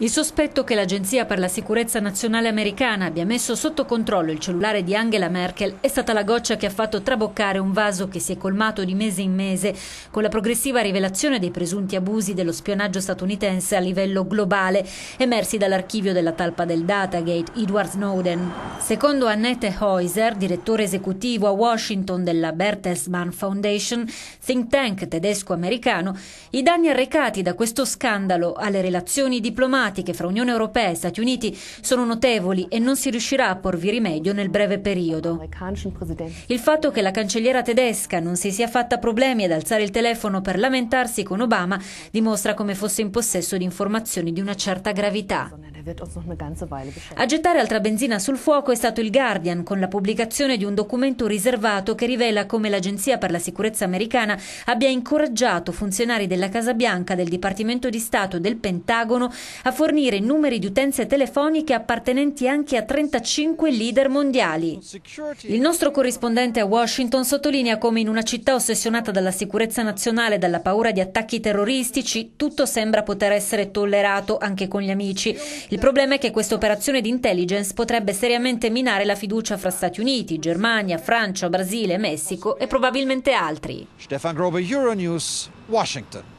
Il sospetto che l'Agenzia per la sicurezza nazionale americana abbia messo sotto controllo il cellulare di Angela Merkel è stata la goccia che ha fatto traboccare un vaso che si è colmato di mese in mese con la progressiva rivelazione dei presunti abusi dello spionaggio statunitense a livello globale emersi dall'archivio della talpa del Datagate Edward Snowden. Secondo Annette Heuser, direttore esecutivo a Washington della Bertelsmann Foundation, think tank tedesco-americano, i danni arrecati da questo scandalo alle relazioni diplomatiche fra Unione Europea e Stati Uniti sono notevoli e non si riuscirà a porvi rimedio nel breve periodo. Il fatto che la cancelliera tedesca non si sia fatta problemi ad alzare il telefono per lamentarsi con Obama dimostra come fosse in possesso di informazioni di una certa gravità. A gettare altra benzina sul fuoco è stato il Guardian con la pubblicazione di un documento riservato che rivela come l'Agenzia per la sicurezza americana abbia incoraggiato funzionari della Casa Bianca, del Dipartimento di Stato e del Pentagono a fornire numeri di utenze telefoniche appartenenti anche a 35 leader mondiali. Il nostro corrispondente a Washington sottolinea come in una città ossessionata dalla sicurezza nazionale e dalla paura di attacchi terroristici tutto sembra poter essere tollerato anche con gli amici. Il il problema è che questa operazione di intelligence potrebbe seriamente minare la fiducia fra Stati Uniti, Germania, Francia, Brasile, Messico e probabilmente altri. Stefan Grobe, Euronews, Washington.